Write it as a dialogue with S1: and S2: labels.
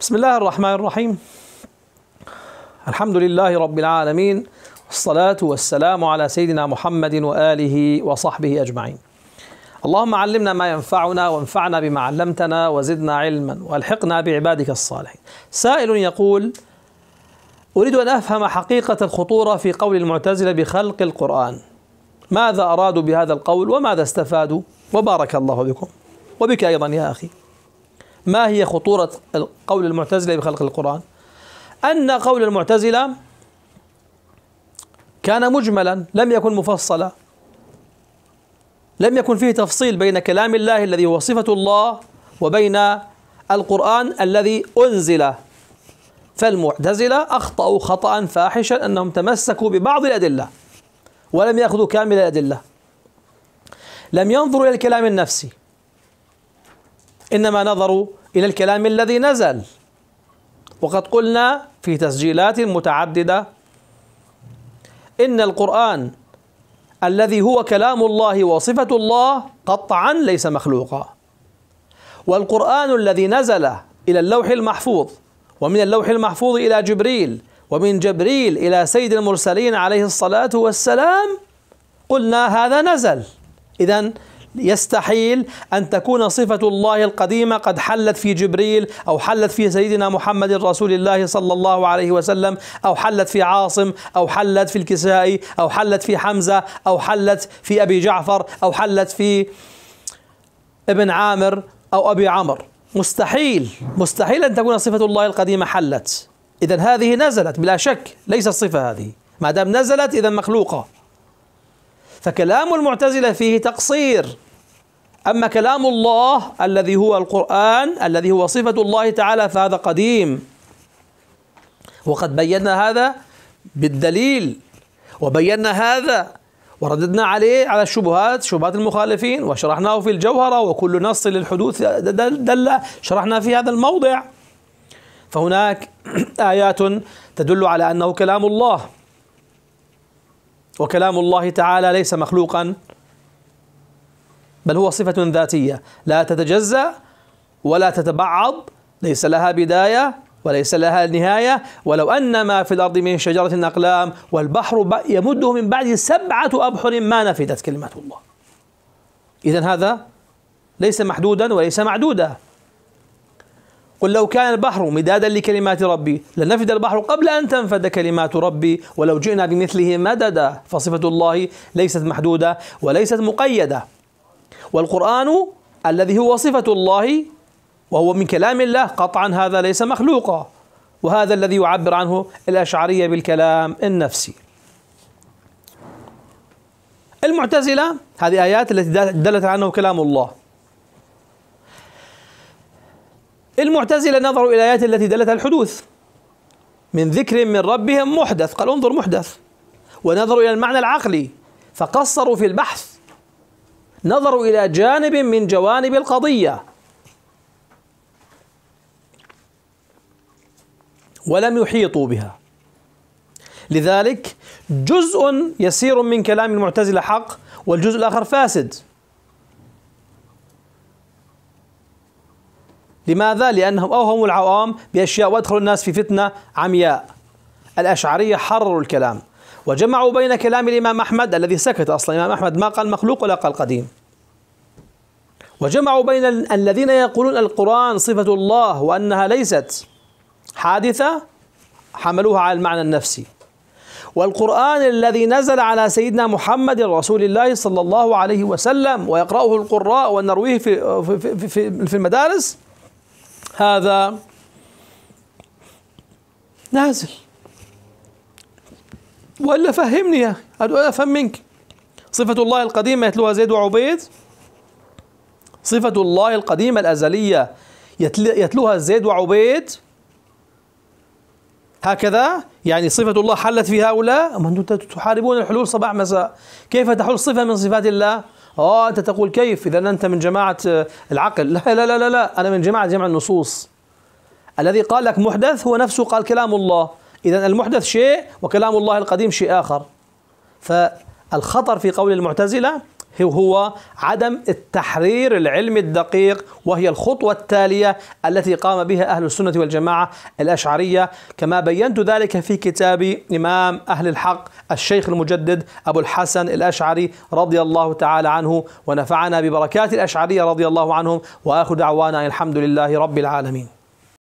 S1: بسم الله الرحمن الرحيم الحمد لله رب العالمين والصلاة والسلام على سيدنا محمد وآله وصحبه أجمعين اللهم علمنا ما ينفعنا وانفعنا بما علمتنا وزدنا علما والحقنا بعبادك الصالحين سائل يقول أريد أن أفهم حقيقة الخطورة في قول المعتزلة بخلق القرآن ماذا أرادوا بهذا القول وماذا استفادوا وبارك الله بكم وبك أيضا يا أخي ما هي خطورة قول المعتزلة بخلق القرآن أن قول المعتزلة كان مجملا لم يكن مفصلا لم يكن فيه تفصيل بين كلام الله الذي هو صفة الله وبين القرآن الذي أنزل فالمعتزلة أخطأوا خطأ فاحشا أنهم تمسكوا ببعض الأدلة ولم يأخذوا كامل الأدلة لم ينظروا إلى الكلام النفسي إنما نظروا إلى الكلام الذي نزل وقد قلنا في تسجيلات متعددة إن القرآن الذي هو كلام الله وصفة الله قطعا ليس مخلوقا والقرآن الذي نزل إلى اللوح المحفوظ ومن اللوح المحفوظ إلى جبريل ومن جبريل إلى سيد المرسلين عليه الصلاة والسلام قلنا هذا نزل إذا يستحيل أن تكون صفة الله القديمة قد حلت في جبريل أو حلت في سيدنا محمد رسول الله صلى الله عليه وسلم أو حلت في عاصم أو حلت في الكسائي أو حلت في حمزة أو حلت في أبي جعفر أو حلت في ابن عامر أو أبي عمر مستحيل مستحيل أن تكون صفة الله القديمة حلت إذا هذه نزلت بلا شك ليست صفة هذه ما دام نزلت إذا مخلوقة فكلام المعتزلة فيه تقصير أما كلام الله الذي هو القرآن الذي هو صفة الله تعالى فهذا قديم وقد بينا هذا بالدليل وبينا هذا ورددنا عليه على الشبهات شبهات المخالفين وشرحناه في الجوهرة وكل نص للحدوث دل شرحنا في هذا الموضع فهناك آيات تدل على أنه كلام الله وكلام الله تعالى ليس مخلوقا بل هو صفة ذاتية لا تتجزأ ولا تتبعض ليس لها بداية وليس لها نهاية ولو أن ما في الأرض من شجرة أقلام والبحر يمده من بعد سبعة أبحر ما نفدت كلمة الله إذا هذا ليس محدودا وليس معدودا قل لو كان البحر مدادا لكلمات ربي لنفد البحر قبل أن تنفد كلمات ربي ولو جئنا بمثله مددا فصفة الله ليست محدودة وليست مقيدة والقرآن الذي هو صفة الله وهو من كلام الله قطعا هذا ليس مخلوقا وهذا الذي يعبر عنه الأشعرية بالكلام النفسي المعتزلة هذه آيات التي دلت عنه كلام الله المعتزلة نظروا إلى الآيات التي دلت الحدوث من ذكر من ربهم محدث قال انظر محدث ونظروا إلى المعنى العقلي فقصروا في البحث نظروا إلى جانب من جوانب القضية ولم يحيطوا بها لذلك جزء يسير من كلام المعتزلة حق والجزء الآخر فاسد لماذا؟ لأنهم أوهموا العوام بأشياء وأدخلوا الناس في فتنة عمياء الأشعرية حرروا الكلام وجمعوا بين كلام الإمام أحمد الذي سكت أصلا الإمام أحمد ما قال مخلوق ولا قال قديم وجمعوا بين الذين يقولون القرآن صفة الله وأنها ليست حادثة حملوها على المعنى النفسي والقرآن الذي نزل على سيدنا محمد رسول الله صلى الله عليه وسلم ويقرأه القراء ونرويه في, في, في, في المدارس هذا نازل وإلا فهمني يا أخي أنا أفهم منك صفة الله القديمة يتلوها زيد وعبيد صفة الله القديمة الأزلية يتلوها زيد وعبيد هكذا يعني صفة الله حلت في هؤلاء أم أنتم تحاربون الحلول صباح مساء كيف تحل صفة من صفات الله آه أنت تقول كيف إذا أنت من جماعة آه، العقل لا لا لا لا, لا. أنا من جماعة جمع النصوص الذي قال لك محدث هو نفسه قال كلام الله إذا المحدث شيء وكلام الله القديم شيء آخر فالخطر في قول المعتزلة هو عدم التحرير العلمي الدقيق وهي الخطوة التالية التي قام بها أهل السنة والجماعة الأشعرية كما بينت ذلك في كتاب إمام أهل الحق الشيخ المجدد أبو الحسن الأشعري رضي الله تعالى عنه ونفعنا ببركات الأشعرية رضي الله عنهم وآخر دعوانا الحمد لله رب العالمين